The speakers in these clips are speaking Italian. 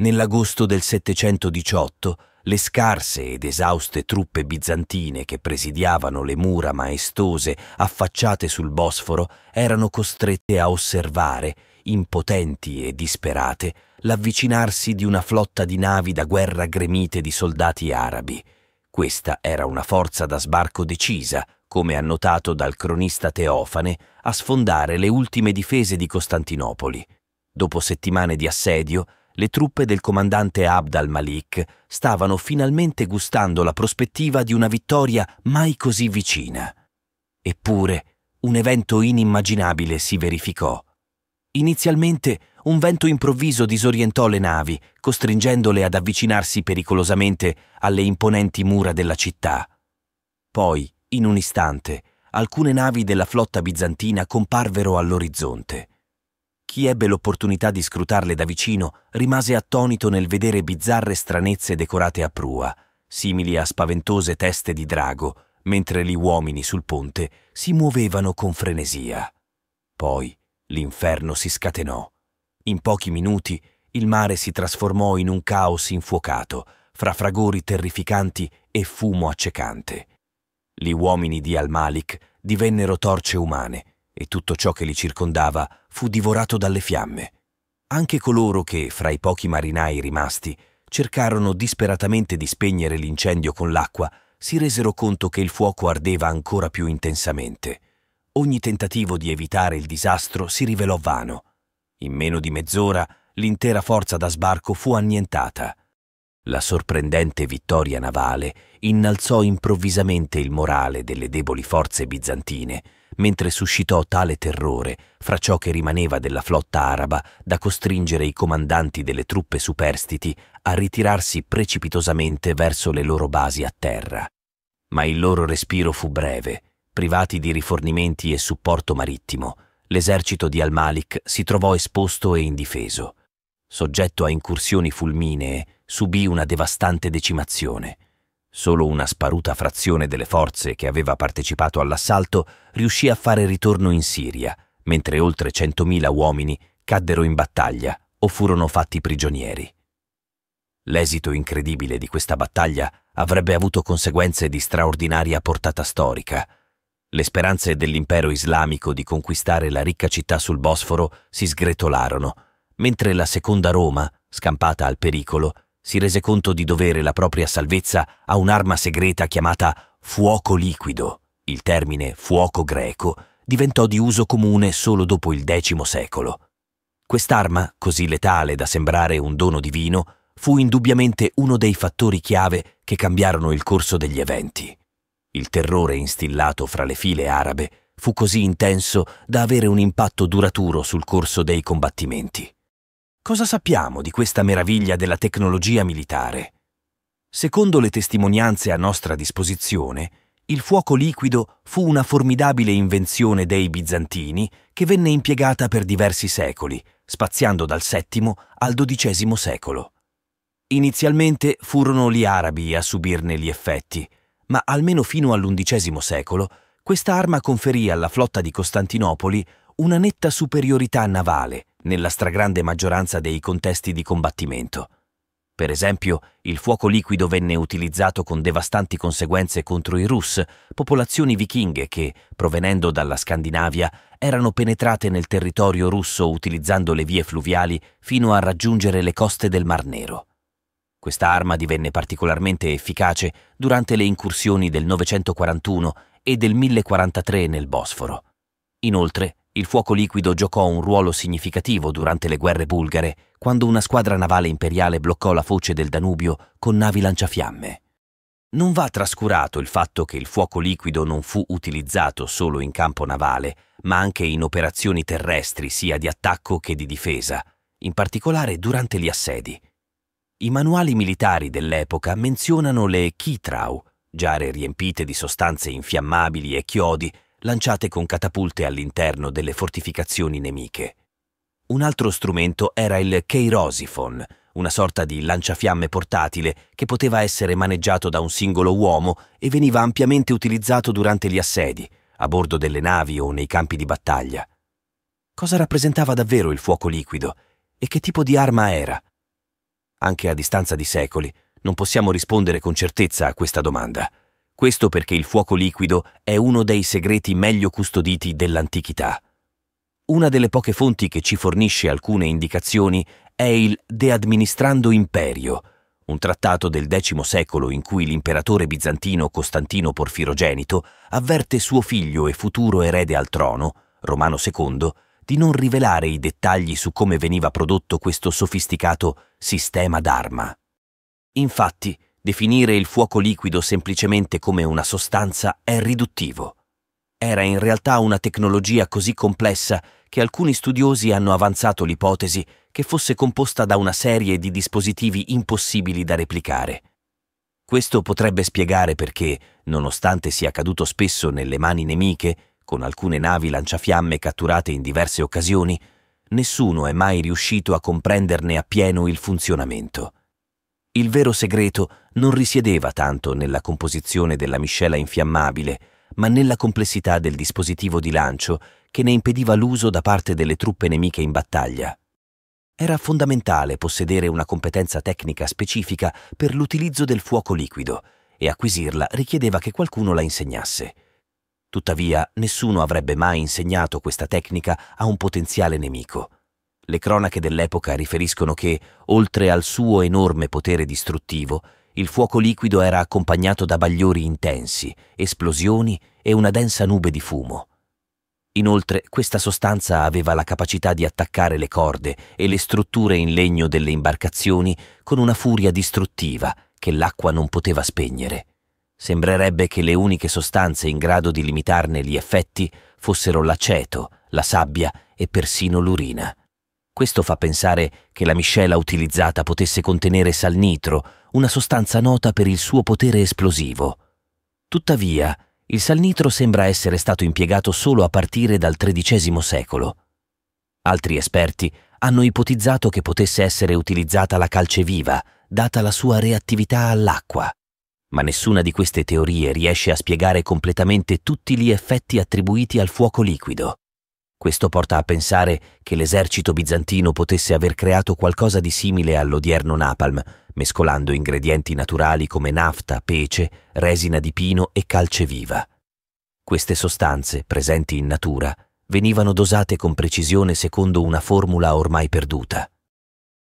Nell'agosto del 718 le scarse ed esauste truppe bizantine che presidiavano le mura maestose affacciate sul Bosforo erano costrette a osservare, impotenti e disperate, l'avvicinarsi di una flotta di navi da guerra gremite di soldati arabi. Questa era una forza da sbarco decisa, come annotato dal cronista Teofane, a sfondare le ultime difese di Costantinopoli. Dopo settimane di assedio, le truppe del comandante Abd al-Malik stavano finalmente gustando la prospettiva di una vittoria mai così vicina. Eppure, un evento inimmaginabile si verificò. Inizialmente un vento improvviso disorientò le navi, costringendole ad avvicinarsi pericolosamente alle imponenti mura della città. Poi, in un istante, alcune navi della flotta bizantina comparvero all'orizzonte. Chi ebbe l'opportunità di scrutarle da vicino rimase attonito nel vedere bizzarre stranezze decorate a prua, simili a spaventose teste di drago, mentre gli uomini sul ponte si muovevano con frenesia. Poi l'inferno si scatenò. In pochi minuti il mare si trasformò in un caos infuocato, fra fragori terrificanti e fumo accecante. Gli uomini di Al-Malik divennero torce umane e tutto ciò che li circondava fu divorato dalle fiamme. Anche coloro che, fra i pochi marinai rimasti, cercarono disperatamente di spegnere l'incendio con l'acqua, si resero conto che il fuoco ardeva ancora più intensamente. Ogni tentativo di evitare il disastro si rivelò vano. In meno di mezz'ora l'intera forza da sbarco fu annientata. La sorprendente vittoria navale innalzò improvvisamente il morale delle deboli forze bizantine, mentre suscitò tale terrore fra ciò che rimaneva della flotta araba da costringere i comandanti delle truppe superstiti a ritirarsi precipitosamente verso le loro basi a terra. Ma il loro respiro fu breve. Privati di rifornimenti e supporto marittimo, l'esercito di Al-Malik si trovò esposto e indifeso. Soggetto a incursioni fulminee, subì una devastante decimazione – Solo una sparuta frazione delle forze che aveva partecipato all'assalto riuscì a fare ritorno in Siria, mentre oltre 100.000 uomini caddero in battaglia o furono fatti prigionieri. L'esito incredibile di questa battaglia avrebbe avuto conseguenze di straordinaria portata storica. Le speranze dell'impero islamico di conquistare la ricca città sul Bosforo si sgretolarono, mentre la seconda Roma, scampata al pericolo, si rese conto di dovere la propria salvezza a un'arma segreta chiamata fuoco liquido. Il termine fuoco greco diventò di uso comune solo dopo il X secolo. Quest'arma, così letale da sembrare un dono divino, fu indubbiamente uno dei fattori chiave che cambiarono il corso degli eventi. Il terrore instillato fra le file arabe fu così intenso da avere un impatto duraturo sul corso dei combattimenti. Cosa sappiamo di questa meraviglia della tecnologia militare? Secondo le testimonianze a nostra disposizione, il fuoco liquido fu una formidabile invenzione dei bizantini che venne impiegata per diversi secoli, spaziando dal VII al XII secolo. Inizialmente furono gli arabi a subirne gli effetti, ma almeno fino all'undicesimo secolo questa arma conferì alla flotta di Costantinopoli una netta superiorità navale nella stragrande maggioranza dei contesti di combattimento. Per esempio, il fuoco liquido venne utilizzato con devastanti conseguenze contro i Rus, popolazioni vichinghe che, provenendo dalla Scandinavia, erano penetrate nel territorio russo utilizzando le vie fluviali fino a raggiungere le coste del Mar Nero. Questa arma divenne particolarmente efficace durante le incursioni del 941 e del 1043 nel Bosforo. Inoltre, il fuoco liquido giocò un ruolo significativo durante le guerre bulgare, quando una squadra navale imperiale bloccò la foce del Danubio con navi lanciafiamme. Non va trascurato il fatto che il fuoco liquido non fu utilizzato solo in campo navale, ma anche in operazioni terrestri sia di attacco che di difesa, in particolare durante gli assedi. I manuali militari dell'epoca menzionano le chitrau, giare riempite di sostanze infiammabili e chiodi lanciate con catapulte all'interno delle fortificazioni nemiche. Un altro strumento era il Keirosifon, una sorta di lanciafiamme portatile che poteva essere maneggiato da un singolo uomo e veniva ampiamente utilizzato durante gli assedi, a bordo delle navi o nei campi di battaglia. Cosa rappresentava davvero il fuoco liquido e che tipo di arma era? Anche a distanza di secoli non possiamo rispondere con certezza a questa domanda. Questo perché il fuoco liquido è uno dei segreti meglio custoditi dell'antichità. Una delle poche fonti che ci fornisce alcune indicazioni è il De Administrando Imperio, un trattato del X secolo in cui l'imperatore bizantino Costantino Porfirogenito avverte suo figlio e futuro erede al trono, Romano II, di non rivelare i dettagli su come veniva prodotto questo sofisticato sistema d'arma. Infatti, Definire il fuoco liquido semplicemente come una sostanza è riduttivo. Era in realtà una tecnologia così complessa che alcuni studiosi hanno avanzato l'ipotesi che fosse composta da una serie di dispositivi impossibili da replicare. Questo potrebbe spiegare perché, nonostante sia caduto spesso nelle mani nemiche, con alcune navi lanciafiamme catturate in diverse occasioni, nessuno è mai riuscito a comprenderne appieno il funzionamento. Il vero segreto non risiedeva tanto nella composizione della miscela infiammabile, ma nella complessità del dispositivo di lancio che ne impediva l'uso da parte delle truppe nemiche in battaglia. Era fondamentale possedere una competenza tecnica specifica per l'utilizzo del fuoco liquido e acquisirla richiedeva che qualcuno la insegnasse. Tuttavia, nessuno avrebbe mai insegnato questa tecnica a un potenziale nemico. Le cronache dell'epoca riferiscono che, oltre al suo enorme potere distruttivo, il fuoco liquido era accompagnato da bagliori intensi, esplosioni e una densa nube di fumo. Inoltre, questa sostanza aveva la capacità di attaccare le corde e le strutture in legno delle imbarcazioni con una furia distruttiva che l'acqua non poteva spegnere. Sembrerebbe che le uniche sostanze in grado di limitarne gli effetti fossero l'aceto, la sabbia e persino l'urina. Questo fa pensare che la miscela utilizzata potesse contenere salnitro, una sostanza nota per il suo potere esplosivo. Tuttavia, il salnitro sembra essere stato impiegato solo a partire dal XIII secolo. Altri esperti hanno ipotizzato che potesse essere utilizzata la calce viva, data la sua reattività all'acqua. Ma nessuna di queste teorie riesce a spiegare completamente tutti gli effetti attribuiti al fuoco liquido. Questo porta a pensare che l'esercito bizantino potesse aver creato qualcosa di simile all'odierno napalm, mescolando ingredienti naturali come nafta, pece, resina di pino e calce viva. Queste sostanze, presenti in natura, venivano dosate con precisione secondo una formula ormai perduta.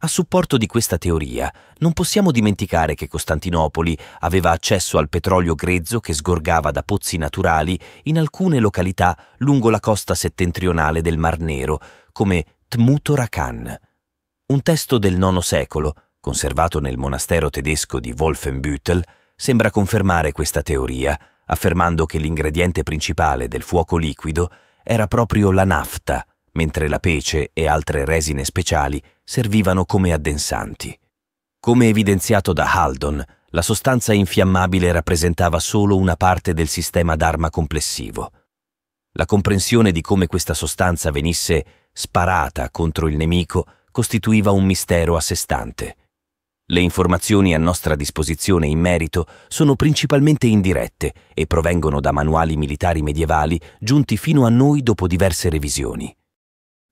A supporto di questa teoria, non possiamo dimenticare che Costantinopoli aveva accesso al petrolio grezzo che sgorgava da pozzi naturali in alcune località lungo la costa settentrionale del Mar Nero, come Tmutorakan. Un testo del IX secolo, conservato nel monastero tedesco di Wolfenbüttel, sembra confermare questa teoria, affermando che l'ingrediente principale del fuoco liquido era proprio la nafta, mentre la pece e altre resine speciali servivano come addensanti. Come evidenziato da Haldon, la sostanza infiammabile rappresentava solo una parte del sistema d'arma complessivo. La comprensione di come questa sostanza venisse sparata contro il nemico costituiva un mistero a sé stante. Le informazioni a nostra disposizione in merito sono principalmente indirette e provengono da manuali militari medievali giunti fino a noi dopo diverse revisioni.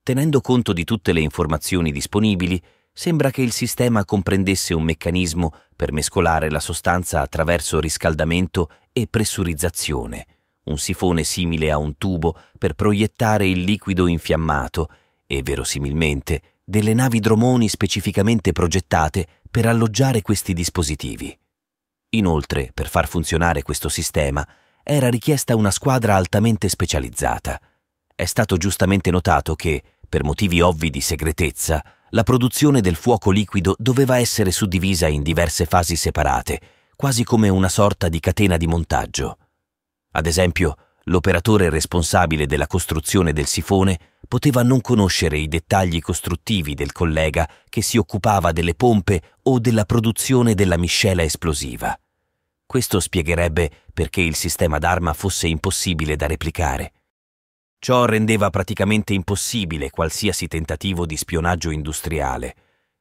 Tenendo conto di tutte le informazioni disponibili, sembra che il sistema comprendesse un meccanismo per mescolare la sostanza attraverso riscaldamento e pressurizzazione, un sifone simile a un tubo per proiettare il liquido infiammato e verosimilmente delle navi dromoni specificamente progettate per alloggiare questi dispositivi. Inoltre, per far funzionare questo sistema, era richiesta una squadra altamente specializzata. È stato giustamente notato che, per motivi ovvi di segretezza, la produzione del fuoco liquido doveva essere suddivisa in diverse fasi separate, quasi come una sorta di catena di montaggio. Ad esempio, l'operatore responsabile della costruzione del sifone poteva non conoscere i dettagli costruttivi del collega che si occupava delle pompe o della produzione della miscela esplosiva. Questo spiegherebbe perché il sistema d'arma fosse impossibile da replicare. Ciò rendeva praticamente impossibile qualsiasi tentativo di spionaggio industriale.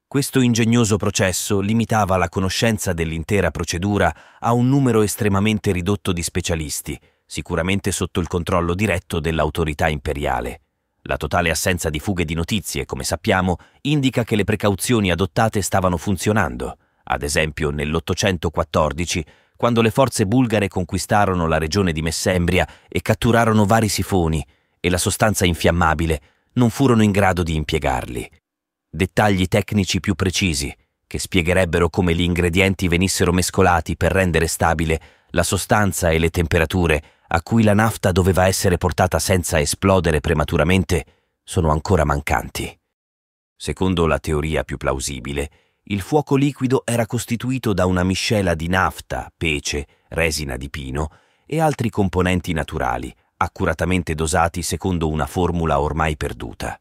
Questo ingegnoso processo limitava la conoscenza dell'intera procedura a un numero estremamente ridotto di specialisti, sicuramente sotto il controllo diretto dell'autorità imperiale. La totale assenza di fughe di notizie, come sappiamo, indica che le precauzioni adottate stavano funzionando. Ad esempio, nell'814 quando le forze bulgare conquistarono la regione di Messembria e catturarono vari sifoni, e la sostanza infiammabile non furono in grado di impiegarli. Dettagli tecnici più precisi, che spiegherebbero come gli ingredienti venissero mescolati per rendere stabile la sostanza e le temperature a cui la nafta doveva essere portata senza esplodere prematuramente, sono ancora mancanti. Secondo la teoria più plausibile, il fuoco liquido era costituito da una miscela di nafta, pece, resina di pino e altri componenti naturali, accuratamente dosati secondo una formula ormai perduta.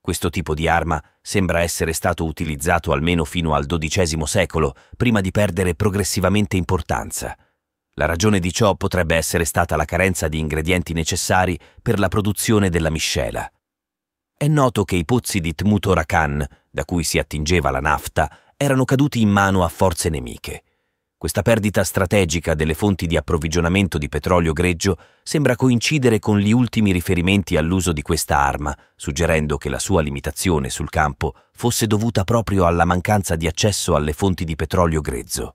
Questo tipo di arma sembra essere stato utilizzato almeno fino al XII secolo, prima di perdere progressivamente importanza. La ragione di ciò potrebbe essere stata la carenza di ingredienti necessari per la produzione della miscela. È noto che i pozzi di Tmutorakan, da cui si attingeva la nafta, erano caduti in mano a forze nemiche. Questa perdita strategica delle fonti di approvvigionamento di petrolio greggio sembra coincidere con gli ultimi riferimenti all'uso di questa arma, suggerendo che la sua limitazione sul campo fosse dovuta proprio alla mancanza di accesso alle fonti di petrolio grezzo.